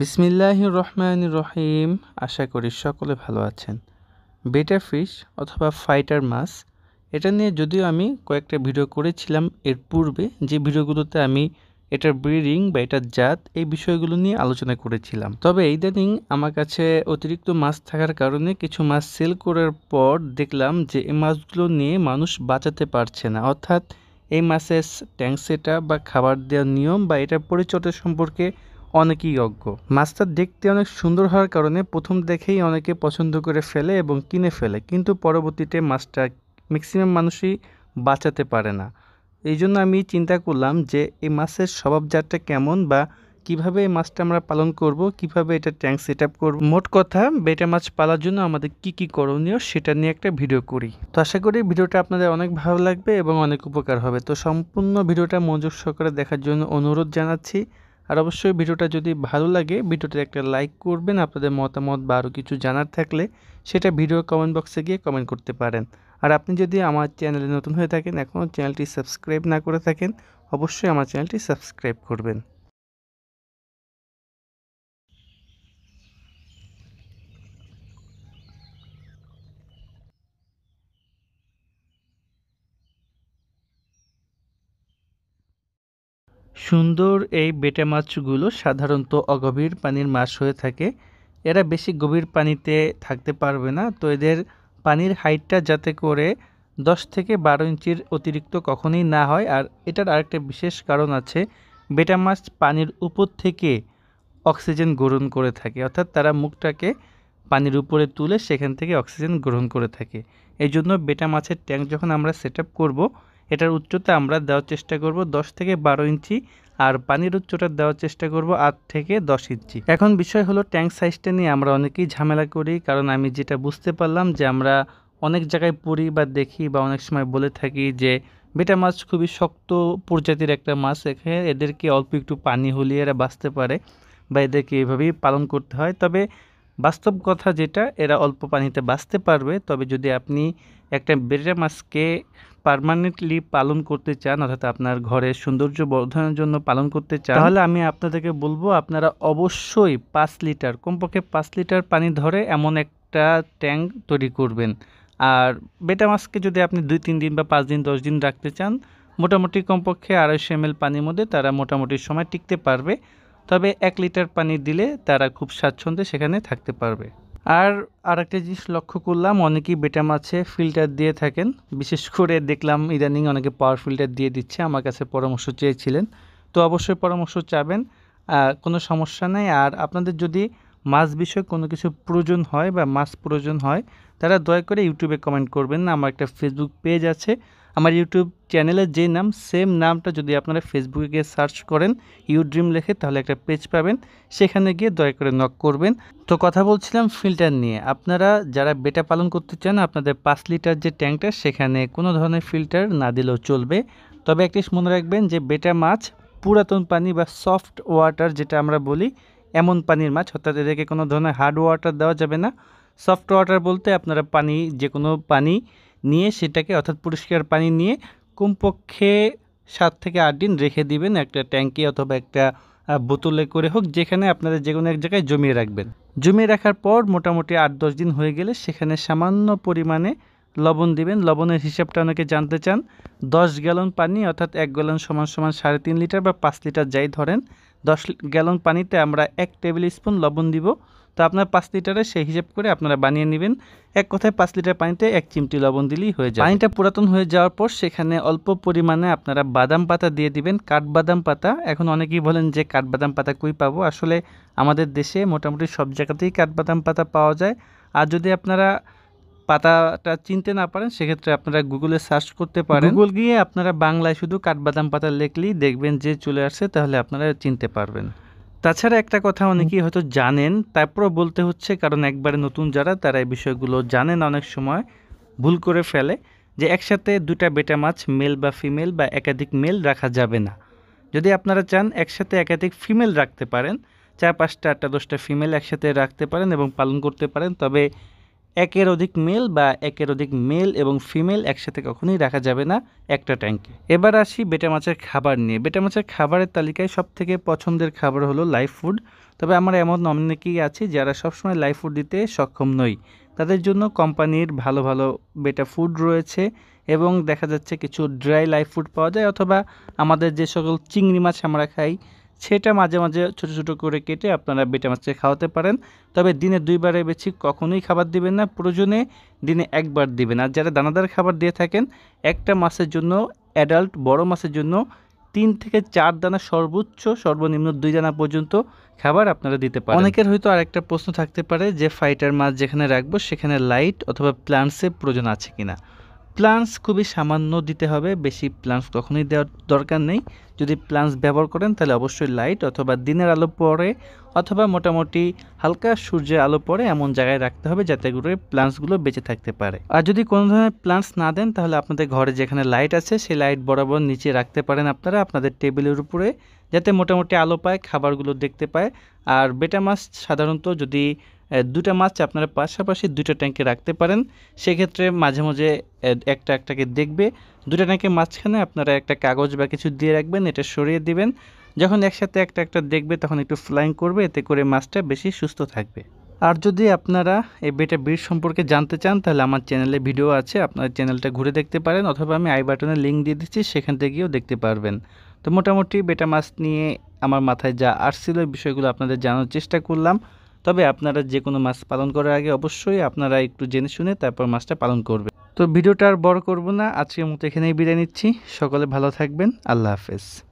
বিসমিল্লাহ রহমান রহিম আশা করি সকলে ভালো আছেন বেটার ফিশ অথবা ফাইটার মাছ এটা নিয়ে যদিও আমি কয়েকটা ভিডিও করেছিলাম এর পূর্বে যে ভিডিওগুলোতে আমি এটার ব্রিডিং বা এটার জাত এই বিষয়গুলো নিয়ে আলোচনা করেছিলাম তবে ইদানিং আমার কাছে অতিরিক্ত মাছ থাকার কারণে কিছু মাছ সেল করার পর দেখলাম যে এই মাছগুলো নিয়ে মানুষ বাঁচাতে পারছে না অর্থাৎ এই মাছের সেটা বা খাবার দেওয়ার নিয়ম বা এটার পরিচর্যা সম্পর্কে অনেকেই অজ্ঞ মাছটা দেখতে অনেক সুন্দর হওয়ার কারণে প্রথম দেখেই অনেকে পছন্দ করে ফেলে এবং কিনে ফেলে কিন্তু পরবর্তীতে মাছটা ম্যাক্সিমাম মানুষই বাঁচাতে পারে না এই জন্য আমি চিন্তা করলাম যে এই মাছের স্বভাবজাতটা কেমন বা কিভাবে এই মাছটা আমরা পালন করব কিভাবে এটা ট্যাঙ্ক সেট আপ করবো মোট কথা বেটা মাছ পালার জন্য আমাদের কি কি করণীয় সেটা নিয়ে একটা ভিডিও করি তো আশা করি ভিডিওটা আপনাদের অনেক ভালো লাগবে এবং অনেক উপকার হবে তো সম্পূর্ণ ভিডিওটা মনোযোগ সহকারে দেখার জন্য অনুরোধ জানাচ্ছি আর অবশ্যই ভিডিওটা যদি ভালো লাগে ভিডিওতে একটা লাইক করবেন আপনাদের মতামত বা আরও কিছু জানার থাকলে সেটা ভিডিও কমেন্ট বক্সে গিয়ে কমেন্ট করতে পারেন আর আপনি যদি আমার চ্যানেলে নতুন হয়ে থাকেন এখনও চ্যানেলটি সাবস্ক্রাইব না করে থাকেন অবশ্যই আমার চ্যানেলটি সাবস্ক্রাইব করবেন সুন্দর এই বেটে মাছগুলো সাধারণত অগভীর পানির মাছ হয়ে থাকে এরা বেশি গভীর পানিতে থাকতে পারবে না তো এদের পানির হাইটটা যাতে করে 10 থেকে বারো ইঞ্চির অতিরিক্ত কখনোই না হয় আর এটার আরেকটা বিশেষ কারণ আছে বেটা মাছ পানির উপর থেকে অক্সিজেন গ্রহণ করে থাকে অর্থাৎ তারা মুখটাকে পানির উপরে তুলে সেখান থেকে অক্সিজেন গ্রহণ করে থাকে এই জন্য বেটা মাছের ট্যাঙ্ক যখন আমরা সেট আপ করবো এটার উচ্চতা আমরা দেওয়ার চেষ্টা করব 10 থেকে বারো ইঞ্চি আর পানির উচ্চতা দেওয়ার চেষ্টা করব আট থেকে দশ ইঞ্চি এখন বিষয় হলো ট্যাঙ্ক সাইজটা নিয়ে আমরা অনেকেই ঝামেলা করি কারণ আমি যেটা বুঝতে পারলাম যে আমরা অনেক জায়গায় পড়ি বা দেখি বা অনেক সময় বলে থাকি যে বেটা মাছ খুবই শক্ত প্রজাতির একটা মাছ এখানে এদেরকে অল্প একটু পানি হলিয়ে এরা বাঁচতে পারে বা এদেরকে এভাবেই পালন করতে হয় তবে বাস্তব কথা যেটা এরা অল্প পানিতে বাঁচতে পারবে তবে যদি আপনি একটা বেড়ে মাছকে পারমানেন্টলি পালন করতে চান অর্থাৎ আপনার ঘরের সৌন্দর্য বর্ধনের জন্য পালন করতে চান তাহলে আমি আপনাদেরকে বলবো আপনারা অবশ্যই পাঁচ লিটার কমপক্ষে পাঁচ লিটার পানি ধরে এমন একটা ট্যাঙ্ক তৈরি করবেন আর বেটা মাছকে যদি আপনি দুই তিন দিন বা পাঁচ দিন দশ দিন রাখতে চান মোটামুটি কমপক্ষে আড়াইশো এম পানির মধ্যে তারা মোটামুটি সময় টিকতে পারবে তবে এক লিটার পানি দিলে তারা খুব স্বাচ্ছন্দ্যে সেখানে থাকতে পারবে আর আরেকটা জিনিস লক্ষ্য করলাম অনেকেই বেটা মাছে ফিল্টার দিয়ে থাকেন বিশেষ করে দেখলাম ইদানিং অনেকে পাওয়ার ফিল্টার দিয়ে দিচ্ছে আমার কাছে পরামর্শ চেয়েছিলেন তো অবশ্যই পরামর্শ চাবেন কোনো সমস্যা নেই আর আপনাদের যদি মাছ বিষয়ে কোনো কিছু প্রয়োজন হয় বা মাছ প্রয়োজন হয় তারা দয়া করে ইউটিউবে কমেন্ট করবেন না আমার একটা ফেসবুক পেজ আছে আমার ইউটিউব চ্যানেলের যে নাম সেম নামটা যদি আপনারা ফেসবুকে গিয়ে সার্চ করেন ইউ ড্রিম লেখে তাহলে একটা পেজ পাবেন সেখানে গিয়ে দয়া করে নক করবেন তো কথা বলছিলাম ফিল্টার নিয়ে আপনারা যারা বেটা পালন করতে চান আপনাদের পাঁচ লিটার যে ট্যাঙ্কটা সেখানে কোনো ধরনের ফিল্টার না দিলেও চলবে তবে একটি মনে রাখবেন যে বেটা মাছ পুরাতন পানি বা সফট ওয়াটার যেটা আমরা বলি এমন পানির মাছ অর্থাৎ এদেরকে কোনো ধরনের হার্ড ওয়াটার দেওয়া যাবে না সফট ওয়াটার বলতে আপনারা পানি যে কোনো পানি নিয়ে সেটাকে অর্থাৎ পরিষ্কার পানি নিয়ে কমপক্ষে সাত থেকে আট দিন রেখে দিবেন একটা ট্যাঙ্কি অথবা একটা বোতলে করে হোক যেখানে আপনারা যে কোনো এক জায়গায় জমিয়ে রাখবেন জমিয়ে রাখার পর মোটামুটি আট দশ দিন হয়ে গেলে সেখানে সামান্য পরিমাণে লবণ দিবেন লবণের হিসাবটা অনেকে জানতে চান দশ গ্যালন পানি অর্থাৎ এক গ্যালন সমান সমান সাড়ে তিন লিটার বা পাঁচ লিটার যাই ধরেন দশ গ্যালন পানিতে আমরা এক টেবিল স্পুন লবণ দিব তো আপনার পাঁচ লিটারে সেই হিসেব করে আপনারা বানিয়ে নেবেন এক কথায় পাঁচ লিটার পানিতে এক চিমটি লবণ দিলেই হয়ে যায় পানিটা পুরাতন হয়ে যাওয়ার পর সেখানে অল্প পরিমাণে আপনারা বাদাম পাতা দিয়ে দিবেন কাঠবাদাম পাতা এখন অনেকেই বলেন যে কাঠবাদাম পাতা কই পাবো আসলে আমাদের দেশে মোটামুটি সব জায়গাতেই কাঠবাদাম পাতা পাওয়া যায় আর যদি আপনারা পাতাটা চিনতে না পারেন সেক্ষেত্রে আপনারা গুগলে সার্চ করতে পারেন গুগল গিয়ে আপনারা বাংলায় শুধু কাঠবাদাম পাতা লেখলেই দেখবেন যে চলে আসছে তাহলে আপনারা চিনতে পারবেন তাছাড়া একটা কথা অনেকেই হয়তো জানেন তারপরও বলতে হচ্ছে কারণ একবারে নতুন যারা তারা এই বিষয়গুলো জানেন অনেক সময় ভুল করে ফেলে যে একসাথে দুটা বেটা মাছ মেল বা ফিমেল বা একাধিক মেল রাখা যাবে না যদি আপনারা চান একসাথে একাধিক ফিমেল রাখতে পারেন চার পাঁচটা আটটা দশটা ফিমেল একসাথে রাখতে পারেন এবং পালন করতে পারেন তবে একের অধিক মেল বা একের অধিক মেল এবং ফিমেল একসাথে কখনোই রাখা যাবে না একটা ট্যাঙ্কে এবার আসি বেটা মাছের খাবার নিয়ে বেটা মাছের খাবারের তালিকায় সব থেকে পছন্দের খাবার হলো লাইফ ফুড তবে আমার এমন অনেকেই আছে যারা সবসময় লাইফ ফুড দিতে সক্ষম নই তাদের জন্য কোম্পানির ভালো ভালো বেটা ফুড রয়েছে এবং দেখা যাচ্ছে কিছু ড্রাই লাইফ ফুড পাওয়া যায় অথবা আমাদের যে সকল চিংড়ি মাছ আমরা খাই সেটা মাঝে মাঝে ছোট ছোটো করে কেটে আপনারা বেটে মাছকে খাওয়াতে পারেন তবে দিনে দুইবারে বেশি কখনোই খাবার দিবেন না প্রয়োজনে দিনে একবার দিবেন আর যারা দানাদার খাবার দিয়ে থাকেন একটা মাসের জন্য অ্যাডাল্ট বড় মাসের জন্য তিন থেকে চার দানা সর্বোচ্চ সর্বনিম্ন দুই দানা পর্যন্ত খাবার আপনারা দিতে পারেন অনেকের হয়তো আর একটা প্রশ্ন থাকতে পারে যে ফাইটার মাছ যেখানে রাখবো সেখানে লাইট অথবা প্লান্টসের প্রয়োজন আছে কিনা প্লান্টস খুবই সামান্য দিতে হবে বেশি প্লান্টস কখনোই দেওয়ার দরকার নেই যদি প্লান্টস ব্যবহার করেন তাহলে অবশ্যই লাইট অথবা দিনের আলো পরে অথবা মোটামুটি হালকা সূর্যের আলো পরে এমন জায়গায় রাখতে হবে যাতে করে প্লান্টসগুলো বেঁচে থাকতে পারে আর যদি কোনো ধরনের প্লান্টস না দেন তাহলে আপনাদের ঘরে যেখানে লাইট আছে সেই লাইট বরাবর নিচে রাখতে পারেন আপনারা আপনাদের টেবিলের উপরে যাতে মোটামুটি আলো পায় খাবারগুলো দেখতে পায় আর বেটা মাছ সাধারণত যদি দুটা মাছ আপনারা পাশাপাশি দুটো ট্যাঙ্কে রাখতে পারেন সেক্ষেত্রে মাঝে মাঝে একটা একটাকে দেখবে দুটো ট্যাঙ্কের মাঝখানে আপনারা একটা কাগজ বা কিছু দিয়ে রাখবেন এটা সরিয়ে দিবেন যখন একসাথে একটা একটা দেখবে তখন একটু ফ্লাইং করবে এতে করে মাছটা বেশি সুস্থ থাকবে আর যদি আপনারা এই বেটা বীর সম্পর্কে জানতে চান তাহলে আমার চ্যানেলে ভিডিও আছে আপনার চ্যানেলটা ঘুরে দেখতে পারেন অথবা আমি আই বাটনে লিঙ্ক দিয়ে দিচ্ছি সেখান থেকে গিয়েও দেখতে পারবেন তো মোটামুটি বেটা মাছ নিয়ে আমার মাথায় যা আসছিল বিষয়গুলো আপনাদের জানার চেষ্টা করলাম তবে আপনারা যে কোনো মাছ পালন করার আগে অবশ্যই আপনারা একটু জেনে শুনে তারপর মাছটা পালন করবে তো ভিডিওটা আর বড় করব না আজকের মতো এখানেই বিদায় নিচ্ছি সকলে ভালো থাকবেন আল্লাহ হাফেজ